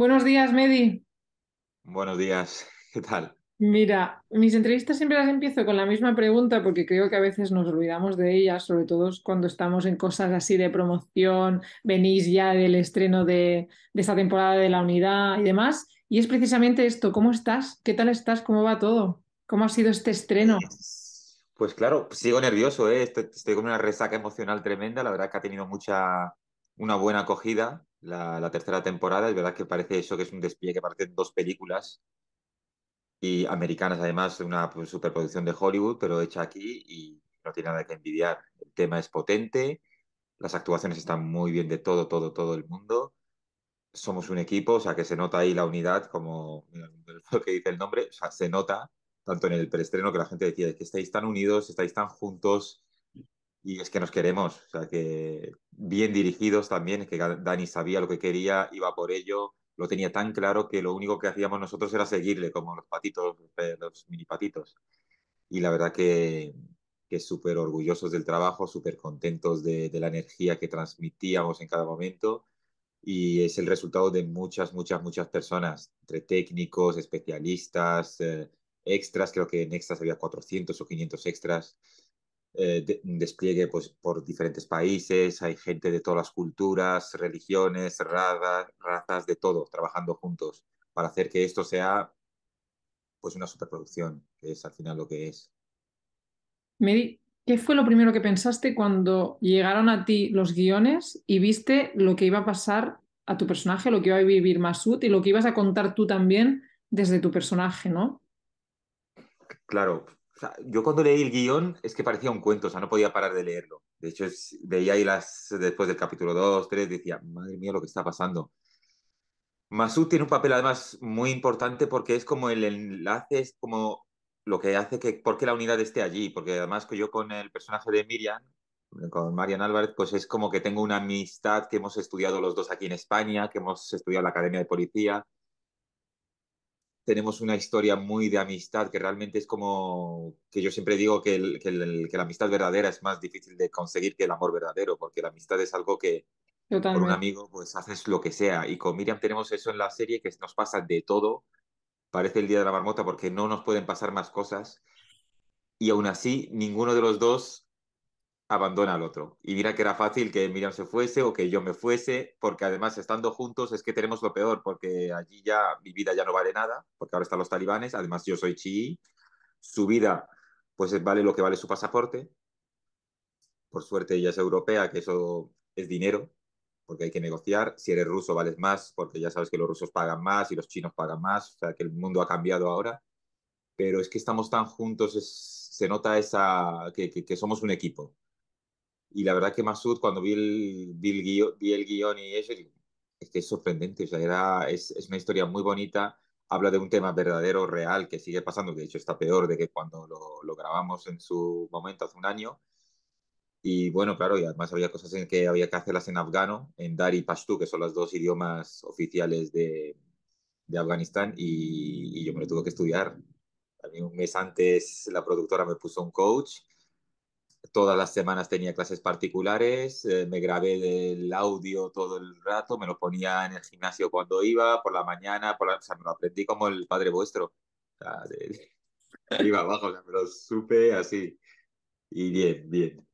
Buenos días, Medi. Buenos días, ¿qué tal? Mira, mis entrevistas siempre las empiezo con la misma pregunta porque creo que a veces nos olvidamos de ellas, sobre todo cuando estamos en cosas así de promoción, venís ya del estreno de, esta temporada de la unidad y demás. Y es precisamente esto, ¿cómo estás? ¿Qué tal estás? ¿Cómo va todo? ¿Cómo ha sido este estreno? Pues claro, sigo nervioso, ¿eh? estoy con una resaca emocional tremenda, la verdad que ha tenido mucha, una buena acogida la, la, tercera temporada. Es verdad que parece eso, que es un despliegue, que parecen dos películas y americanas, además, una pues, superproducción de Hollywood, pero hecha aquí y no tiene nada que envidiar. El tema es potente, las actuaciones están muy bien de todo, todo, todo el mundo. Somos un equipo, o sea que se nota ahí la unidad, como lo que dice el nombre, o sea, se nota tanto en el preestreno que la gente decía, que estáis tan unidos, estáis tan juntos, y es que nos queremos, o sea que bien dirigidos también, que Dani sabía lo que quería, iba por ello, lo tenía tan claro que lo único que hacíamos nosotros era seguirle, como los patitos, eh, los mini patitos. Y la verdad que, que súper orgullosos del trabajo, súper contentos de, de la energía que transmitíamos en cada momento y es el resultado de muchas, muchas, muchas personas, entre técnicos, especialistas, eh, extras, creo que en extras había 400 o 500 extras, eh, un despliegue pues, por diferentes países, hay gente de todas las culturas, religiones, razas, razas, de todo, trabajando juntos para hacer que esto sea pues una superproducción, que es al final lo que es. ¿qué fue lo primero que pensaste cuando llegaron a ti los guiones y viste lo que iba a pasar a tu personaje, lo que iba a vivir Masud y lo que ibas a contar tú también desde tu personaje, ¿no? Claro, yo cuando leí el guión es que parecía un cuento, o sea, no podía parar de leerlo. De hecho, veía ahí las, después del capítulo 2, 3, decía, madre mía lo que está pasando. Masud tiene un papel además muy importante porque es como el enlace, es como lo que hace que, porque la unidad esté allí? Porque además que yo con el personaje de Miriam, con Marian Álvarez, pues es como que tengo una amistad que hemos estudiado los dos aquí en España, que hemos estudiado en la Academia de Policía, tenemos una historia muy de amistad, que realmente es como que yo siempre digo que, el, que, la amistad verdadera es más difícil de conseguir que el amor verdadero, porque la amistad es algo que un amigo pues haces lo que sea. Y con Miriam tenemos eso en la serie, que nos pasa de todo. Parece el día de la marmota porque no nos pueden pasar más cosas. Y aún así, ninguno de los dos abandona al otro. Y mira que era fácil que Miriam se fuese o que yo me fuese, porque además estando juntos es que tenemos lo peor, porque allí ya mi vida ya no vale nada, porque ahora están los talibanes, además yo soy chií, su vida pues vale lo que vale su pasaporte, por suerte ella es europea, que eso es dinero, porque hay que negociar, si eres ruso vales más, porque ya sabes que los rusos pagan más y los chinos pagan más, o sea que el mundo ha cambiado ahora, pero es que estamos tan juntos, se nota esa que, que somos un equipo y la verdad que Masud, cuando vi el, vi el, guión, y eso, es sorprendente, o sea, era, es, es, una historia muy bonita, habla de un tema verdadero, real, que sigue pasando, de hecho está peor de que cuando lo, lo grabamos en su momento hace un año. Y bueno, claro, y además había cosas en que había que hacerlas en afgano, en Dari y Pashtu, que son los dos idiomas oficiales de, de Afganistán, y, yo me lo tuve que estudiar. A mí un mes antes la productora me puso un coach todas las semanas tenía clases particulares, eh, me grabé el audio todo el rato, me lo ponía en el gimnasio cuando iba, por la mañana, por o sea, me lo aprendí como el padre vuestro. O abajo, me lo supe así. Y bien, bien.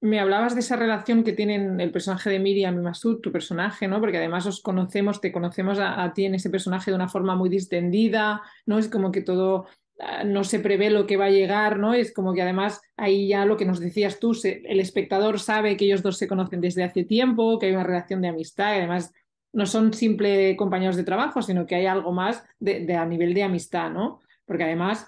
Me hablabas de esa relación que tienen el personaje de Miriam y Masud, tu personaje, ¿no? Porque además os conocemos, te conocemos a ti en ese personaje de una forma muy distendida, ¿no? Es como que todo Ah, no se prevé lo que va a llegar, ¿no? Es como que además ahí ya lo que nos decías tú, el espectador sabe que ellos dos se conocen desde hace tiempo, que hay una relación de amistad, y además no son simple compañeros de trabajo, sino que hay algo más de, a nivel de amistad, ¿no? Porque además,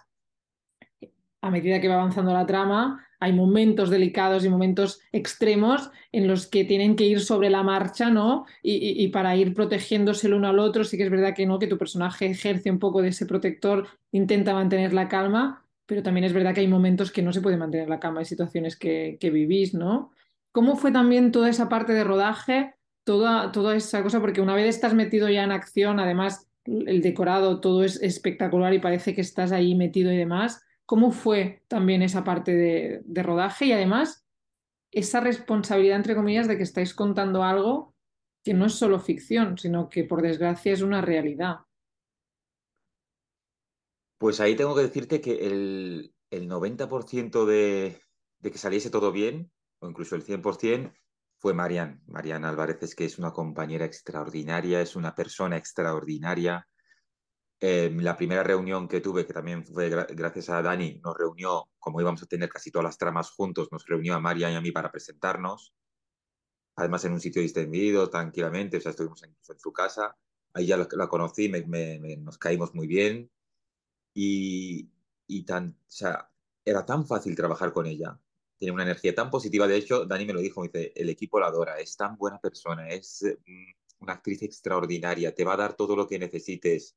a medida que va avanzando la trama, hay momentos delicados y momentos extremos en los que tienen que ir sobre la marcha, ¿no? Y, para ir protegiéndose el uno al otro, sí que es verdad que no, que tu personaje ejerce un poco de ese protector, intenta mantener la calma, pero también es verdad que hay momentos que no se puede mantener la calma, hay situaciones que, vivís, ¿no? ¿Cómo fue también toda esa parte de rodaje, toda, toda esa cosa? Porque una vez estás metido ya en acción, además el decorado, todo es espectacular y parece que estás ahí metido y demás ¿Cómo fue también esa parte de, rodaje y además esa responsabilidad, entre comillas, de que estáis contando algo que no es solo ficción, sino que por desgracia es una realidad? Pues ahí tengo que decirte que el, 90% de, de, que saliese todo bien, o incluso el 100%, fue Marian. Marian Álvarez es que es una compañera extraordinaria, es una persona extraordinaria, Em, la primera reunión que tuve, que también fue gracias a Dani, nos reunió, como íbamos a tener casi todas las tramas juntos, nos reunió a María y a mí para presentarnos. Además, en un sitio distendido, tranquilamente, o sea, estuvimos en su casa. Ahí ya la, conocí, nos caímos muy bien. Y, tan, sea, era tan fácil trabajar con ella. Tiene una energía tan positiva. De hecho, Dani me lo dijo, me dice, el equipo la adora, es tan buena persona, es mm, una actriz extraordinaria, te va a dar todo lo que necesites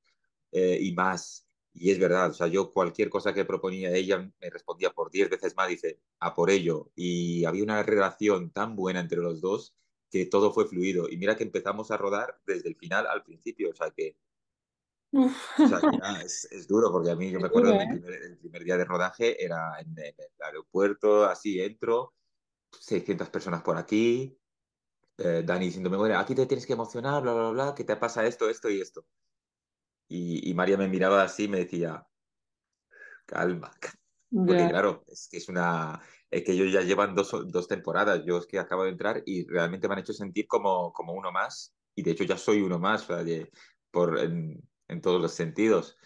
eh, y más. Y es verdad, o sea, yo cualquier cosa que proponía ella me respondía por diez veces más, dice, a por ello. Y había una relación tan buena entre los dos que todo fue fluido. Y mira que empezamos a rodar desde el final al principio, o sea que... es, duro porque a mí yo me acuerdo ¿eh? el primer día de rodaje era en, el aeropuerto, así entro, 600 personas por aquí, eh, Dani diciéndome, bueno, aquí te tienes que emocionar, bla, bla, bla, que te pasa esto, esto y esto. Y, María me miraba así y me decía, calma, porque claro, es que es una, es que ellos ya llevan dos, dos, temporadas, yo es que acabo de entrar y realmente me han hecho sentir como, como uno más, y de hecho ya soy uno más, por, en, todos los sentidos.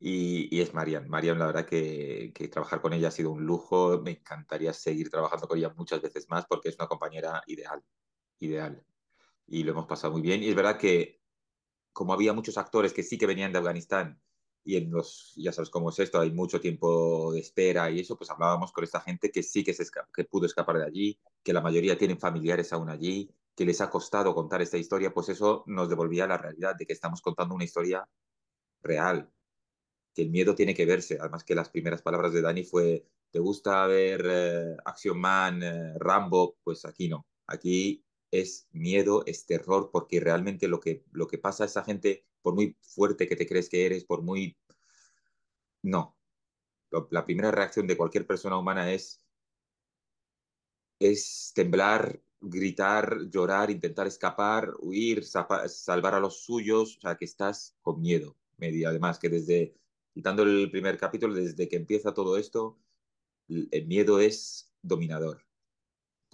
Y, es Marian. Marian, la verdad que, que, trabajar con ella ha sido un lujo. Me encantaría seguir trabajando con ella muchas veces más porque es una compañera ideal, ideal. Y lo hemos pasado muy bien. Y es verdad que como había muchos actores que sí que venían de Afganistán y en los, ya sabes cómo es esto, hay mucho tiempo de espera y eso, pues hablábamos con esta gente que sí que, se que pudo escapar de allí, que la mayoría tienen familiares aún allí, que les ha costado contar esta historia, pues eso nos devolvía la realidad de que estamos contando una historia real, que el miedo tiene que verse. Además que las primeras palabras de Dani fue, ¿te gusta ver eh, Action Man, eh, Rambo? Pues aquí no. Aquí es miedo, es terror, porque realmente lo que, lo que pasa a esa gente, por muy fuerte que te crees que eres, por muy... No. La primera reacción de cualquier persona humana es, es temblar, gritar, llorar, intentar escapar, huir, salvar a los suyos, o sea, que estás con miedo. Además, que desde, quitando el primer capítulo, desde que empieza todo esto, el miedo es dominador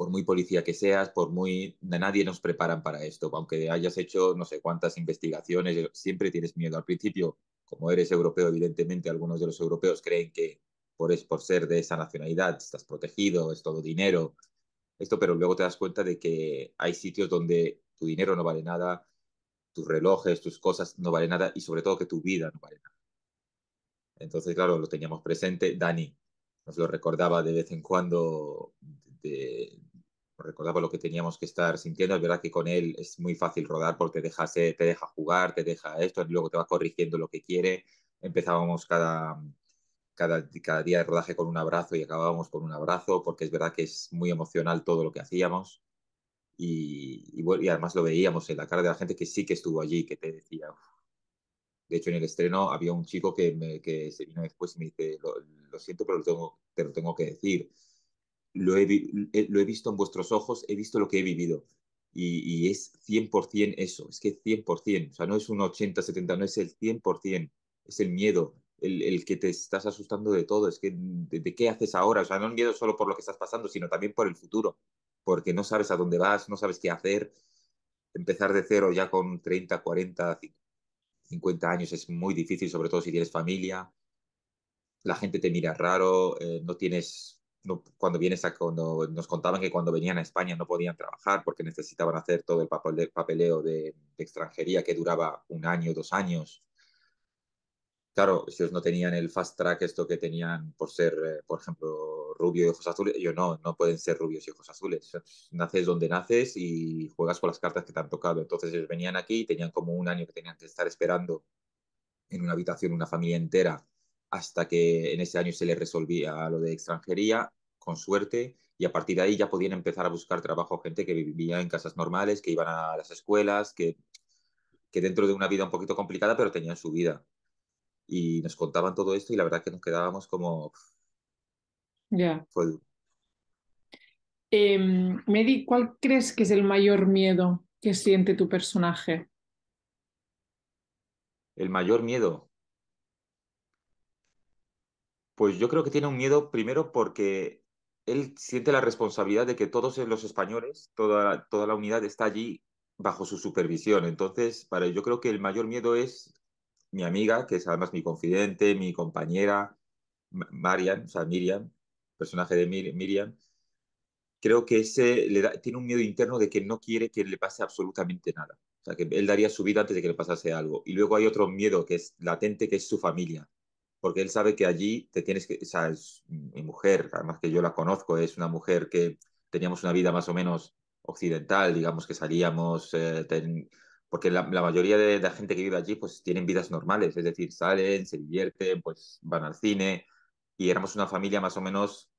por muy policía que seas, por muy... Nadie nos preparan para esto, aunque hayas hecho no sé cuántas investigaciones, eh, siempre tienes miedo. Al principio, como eres europeo, evidentemente algunos de los europeos creen que por, es, por ser de esa nacionalidad estás protegido, es todo dinero, esto, pero luego te das cuenta de que hay sitios donde tu dinero no vale nada, tus relojes, tus cosas no vale nada y sobre todo que tu vida no vale nada. Entonces, claro, lo teníamos presente. Dani nos lo recordaba de vez en cuando de, recordaba lo que teníamos que estar sintiendo. Es verdad que con él es muy fácil rodar porque te deja, te deja jugar, te deja esto, y luego te va corrigiendo lo que quiere. Empezábamos cada, cada, día de rodaje con un abrazo y acabábamos con un abrazo porque es verdad que es muy emocional todo lo que hacíamos. Y, además lo veíamos en la cara de la gente que sí que estuvo allí, que te decía, De hecho, en el estreno había un chico que, que se vino después y me dice, lo, siento, pero tengo, te lo tengo que decir. Eh, lo he, visto en vuestros ojos, he visto lo que he vivido. Y, es 100% eso, es que 100%, o sea, no es un 80, 70, no es el 100%, es el miedo, el, que te estás asustando de todo, es que de, qué haces ahora, o sea, no el miedo solo por lo que estás pasando, sino también por el futuro, porque no sabes a dónde vas, no sabes qué hacer, empezar de cero ya con 30, 40, 50 años es muy difícil, sobre todo si tienes familia, la gente te mira raro, eh, no tienes no, cuando, vienes a, cuando nos contaban que cuando venían a España no podían trabajar porque necesitaban hacer todo el papeleo de, extranjería que duraba un año, dos años. Claro, si ellos no tenían el fast track, esto que tenían por ser, eh, por ejemplo, rubio y ojos azules, yo no, no pueden ser rubios y ojos azules. Naces donde naces y juegas con las cartas que te han tocado. Entonces ellos venían aquí y tenían como un año que tenían que estar esperando en una habitación una familia entera hasta que en ese año se le resolvía lo de extranjería, con suerte, y a partir de ahí ya podían empezar a buscar trabajo gente que vivía en casas normales, que iban a las escuelas, que, que dentro de una vida un poquito complicada, pero tenían su vida. Y nos contaban todo esto y la verdad que nos quedábamos como... Ya. Em, yeah. ¿cuál crees que es el mayor miedo que siente tu personaje? El mayor miedo. Pues yo creo que tiene un miedo primero porque él siente la responsabilidad de que todos los españoles, toda, toda la unidad está allí bajo su supervisión. Entonces, para él, yo creo que el mayor miedo es mi amiga, que es además mi confidente, mi compañera, Marian, o sea, Miriam, personaje de Miriam. Creo que ese le tiene un miedo interno de que no quiere que le pase absolutamente nada. O sea, que él daría su vida antes de que le pasase algo. Y luego hay otro miedo que es latente, que es su familia porque él sabe que allí te tienes que, o sea, mi mujer, además que yo la conozco, es una mujer que teníamos una vida más o menos occidental, digamos que salíamos, eh, porque la, mayoría de, la gente que vive allí pues tienen vidas normales, es decir, salen, se divierten, pues van al cine y éramos una familia más o menos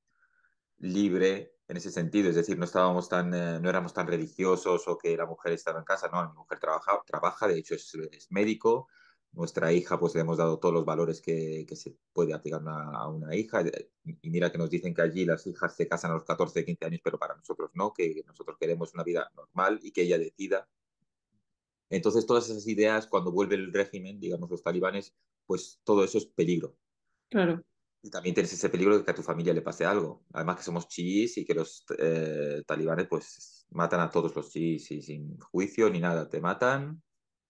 libre en ese sentido, es decir, no estábamos tan, eh, no éramos tan religiosos o que la mujer estaba en casa, no, mi mujer trabaja, trabaja de hecho es médico, nuestra hija, pues le hemos dado todos los valores que, se puede aplicar a una hija. Eh, y mira que nos dicen que allí las hijas se casan a los 14, 15 años, pero para nosotros no, que nosotros queremos una vida normal y que ella decida. Entonces, todas esas ideas, cuando vuelve el régimen, digamos, los talibanes, pues todo eso es peligro. Claro. Y también tienes ese peligro de que a tu familia le pase algo. Además que somos chiís y que los eh, talibanes pues matan a todos los chiís y sin juicio ni nada. Te matan,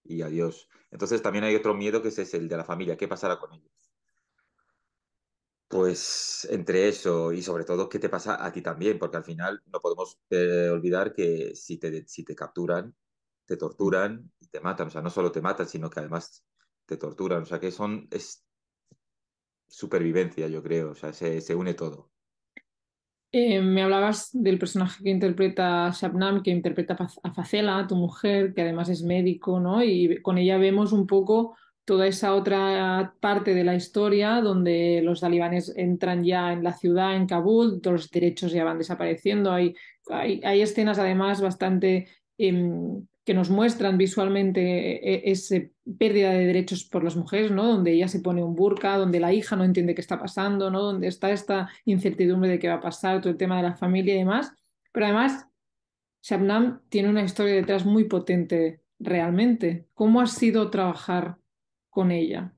y adiós. Entonces también hay otro miedo que ese es el de la familia, ¿qué pasará con ellos? Pues entre eso y sobre todo qué te pasa a ti también, porque al final no podemos eh, olvidar que si te, si te capturan, te torturan y te matan, o sea, no solo te matan, sino que además te torturan, o sea, que son, es supervivencia, yo creo, o sea, se une todo. Eh, me hablabas del personaje que interpreta Shabnam, que interpreta a Facela, tu mujer, que además es médico, ¿no? Y con ella vemos un poco toda esa otra parte de la historia donde los talibanes entran ya en la ciudad, en Kabul, todos los derechos ya van desapareciendo. Hay, hay, escenas además bastante em, que nos muestran visualmente eh, eh, esa pérdida de derechos por las mujeres, ¿no? Donde ella se pone un burka, donde la hija no entiende qué está pasando, ¿no? Donde está esta incertidumbre de qué va a pasar, todo el tema de la familia y demás. Pero además, Shabnam tiene una historia detrás muy potente realmente. ¿Cómo ha sido trabajar con ella?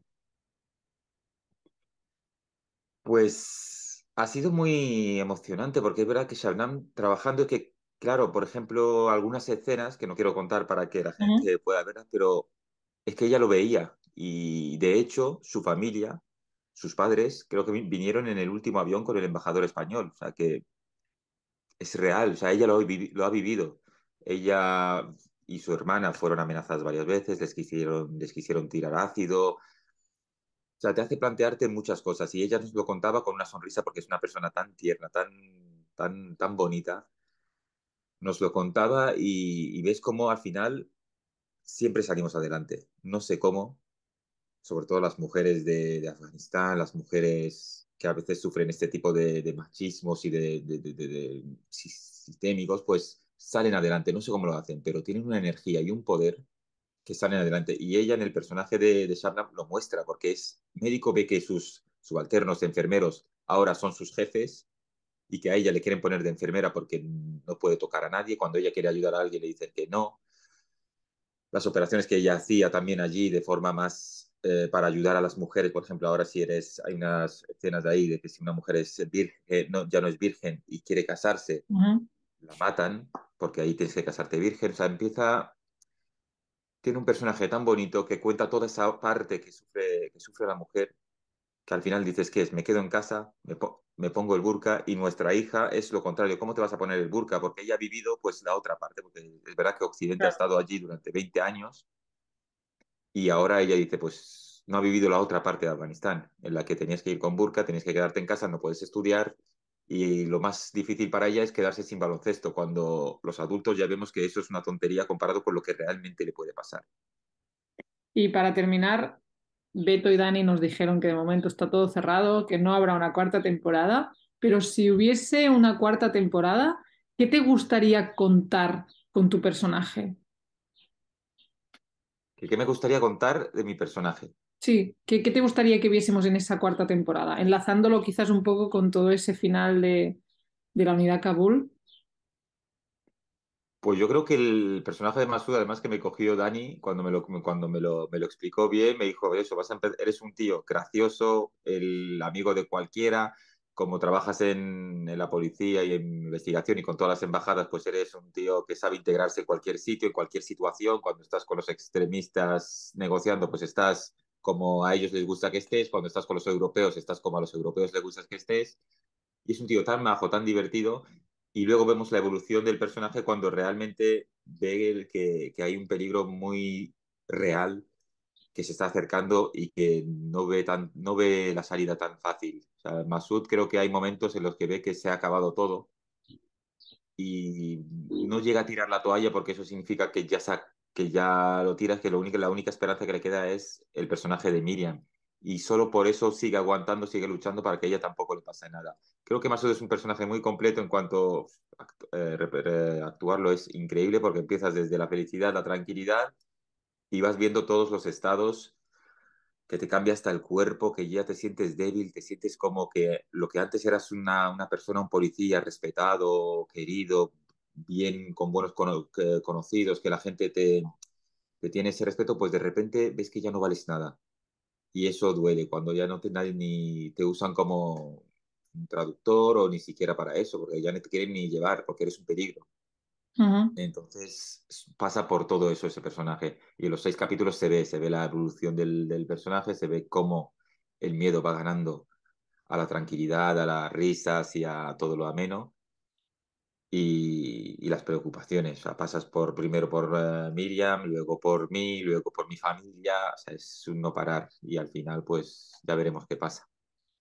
Pues ha sido muy emocionante porque es verdad que Shabnam trabajando es que Claro, por ejemplo, algunas escenas que no quiero contar para que la gente pueda verlas, pero es que ella lo veía y de hecho su familia, sus padres, creo que vinieron en el último avión con el embajador español, o sea que es real, o sea, ella lo, lo ha vivido. Ella y su hermana fueron amenazadas varias veces, les quisieron, les quisieron tirar ácido. O sea, te hace plantearte muchas cosas y ella nos lo contaba con una sonrisa porque es una persona tan tierna, tan, tan, tan bonita nos lo contaba y, ves cómo al final siempre salimos adelante. No sé cómo, sobre todo las mujeres de, Afganistán, las mujeres que a veces sufren este tipo de, machismos y de, sistémicos, pues salen adelante. No sé cómo lo hacen, pero tienen una energía y un poder que salen adelante. Y ella en el personaje de, de lo muestra, porque es médico, ve que sus subalternos, enfermeros, ahora son sus jefes y que a ella le quieren poner de enfermera porque no puede tocar a nadie, cuando ella quiere ayudar a alguien le dicen que no. Las operaciones que ella hacía también allí de forma más eh, para ayudar a las mujeres, por ejemplo, ahora si eres, hay unas escenas de ahí de que si una mujer es virgen, eh, no, ya no es virgen y quiere casarse, la matan porque ahí tienes que casarte virgen. O sea, empieza, tiene un personaje tan bonito que cuenta toda esa parte que sufre, que sufre la mujer, que al final dices que es, me quedo en casa, me me pongo el burka y nuestra hija es lo contrario. ¿Cómo te vas a poner el burka? Porque ella ha vivido pues la otra parte, porque es verdad que Occidente ha estado allí durante 20 años y ahora ella dice pues no ha vivido la otra parte de Afganistán, en la que tenías que ir con burka, tenías que quedarte en casa, no puedes estudiar y lo más difícil para ella es quedarse sin baloncesto, cuando los adultos ya vemos que eso es una tontería comparado con lo que realmente le puede pasar. Y para terminar, Beto y Dani nos dijeron que de momento está todo cerrado, que no habrá una cuarta temporada, pero si hubiese una cuarta temporada, ¿qué te gustaría contar con tu personaje? ¿Qué, me gustaría contar de mi personaje? Sí, ¿qué, te gustaría que viésemos en esa cuarta temporada? Enlazándolo quizás un poco con todo ese final de, de la unidad Kabul. Pues yo creo que el personaje de Masuda además que me cogió Dani, cuando me lo, cuando me lo, me lo explicó bien, me dijo, eso, vas a eres un tío gracioso, el amigo de cualquiera, como trabajas en, en, la policía y en investigación y con todas las embajadas, pues eres un tío que sabe integrarse en cualquier sitio, en cualquier situación, cuando estás con los extremistas negociando, pues estás como a ellos les gusta que estés, cuando estás con los europeos, estás como a los europeos les gusta que estés. Y es un tío tan majo, tan divertido, y luego vemos la evolución del personaje cuando realmente ve que, que hay un peligro muy real que se está acercando y que no ve, tan, no ve la salida tan fácil. O sea, Masud creo que hay momentos en los que ve que se ha acabado todo y no llega a tirar la toalla porque eso significa que ya, que ya lo tiras, que la única esperanza que le queda es el personaje de Miriam. Y solo por eso sigue aguantando, sigue luchando para que ella tampoco le pase nada. Creo que Masud es un personaje muy completo en cuanto a eh, actuarlo es increíble porque empiezas desde la felicidad, la tranquilidad y vas viendo todos los estados que te cambia hasta el cuerpo, que ya te sientes débil, te sientes como que lo que antes eras una, una persona, un policía respetado, querido, bien, con buenos conocidos, que la gente te, tiene ese respeto, pues de repente ves que ya no vales nada. Y eso duele, cuando ya no te, nadie, ni te usan como traductor o ni siquiera para eso, porque ya no te quieren ni llevar, porque eres un peligro. Entonces pasa por todo eso ese personaje. Y en los seis capítulos se ve, se ve la evolución del, personaje, se ve cómo el miedo va ganando a la tranquilidad, a las risas y a todo lo ameno. Y, las preocupaciones. O sea, pasas por primero por eh, Miriam, luego por mí, luego por mi familia. O sea, es un no parar. Y al final, pues ya veremos qué pasa.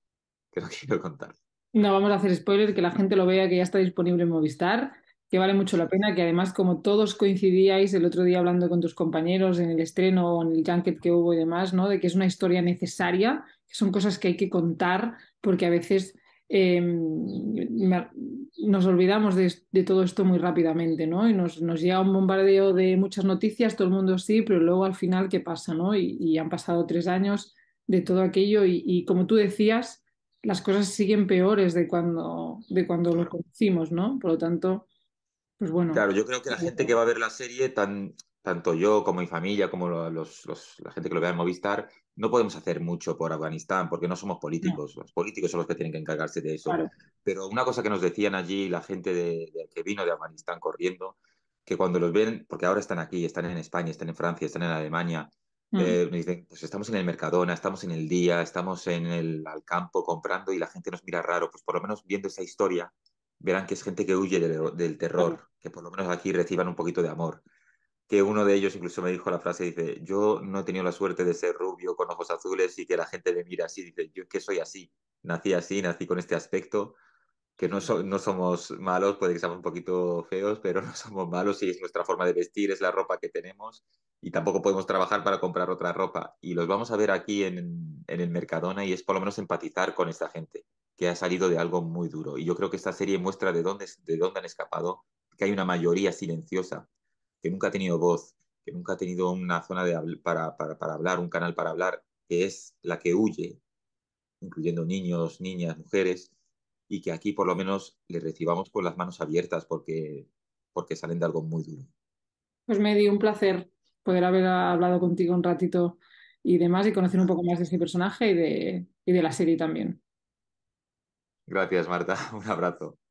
Que no quiero contar. No vamos a hacer spoiler, que la gente lo vea, que ya está disponible en Movistar, que vale mucho la pena, que además como todos coincidíais el otro día hablando con tus compañeros en el estreno o en el junket que hubo y demás, ¿no? De que es una historia necesaria, que son cosas que hay que contar, porque a veces em, nos olvidamos de, todo esto muy rápidamente, ¿no? Y nos, nos, llega un bombardeo de muchas noticias, todo el mundo sí, pero luego al final, ¿qué pasa, no? Y, han pasado tres años de todo aquello y como tú decías, las cosas siguen peores de cuando, de cuando lo conocimos, ¿no? Por lo tanto, pues bueno. Claro, yo creo que la gente que va a ver la serie, tan, tanto yo como mi familia, como los, la gente que lo vea en Movistar, no podemos hacer mucho por Afganistán porque no somos políticos. Los políticos son los que tienen que encargarse de eso. Pero una cosa que nos decían allí la gente de, que vino de Afganistán corriendo, que cuando los ven, porque ahora están aquí, están en España, están en Francia, están en Alemania, Mm. Eh, me dicen, pues estamos en el Mercadona, estamos en el día, estamos en el al campo comprando y la gente nos mira raro. Pues por lo menos viendo esa historia, verán que es gente que huye del terror, que por lo menos aquí reciban un poquito de amor. Que uno de ellos incluso me dijo la frase, dice, yo no he tenido la suerte de ser rubio con ojos azules y que la gente me mira así, dice, yo que soy así, nací así, nací con este aspecto, que no, no somos malos, puede que seamos un poquito feos, pero no somos malos y es nuestra forma de vestir, es la ropa que tenemos y tampoco podemos trabajar para comprar otra ropa. Y los vamos a ver aquí en, en el Mercadona y es por lo menos empatizar con esta gente que ha salido de algo muy duro. Y yo creo que esta serie muestra de dónde, de dónde han escapado, que hay una mayoría silenciosa, que nunca ha tenido voz, que nunca ha tenido una zona de, para, para, para hablar, un canal para hablar, que es la que huye, incluyendo niños, niñas, mujeres, y que aquí por lo menos le recibamos con las manos abiertas porque, porque salen de algo muy duro. Pues me dio un placer poder haber hablado contigo un ratito y demás y conocer un poco más de ese personaje y de, y de la serie también. Gracias, Marta. Un abrazo.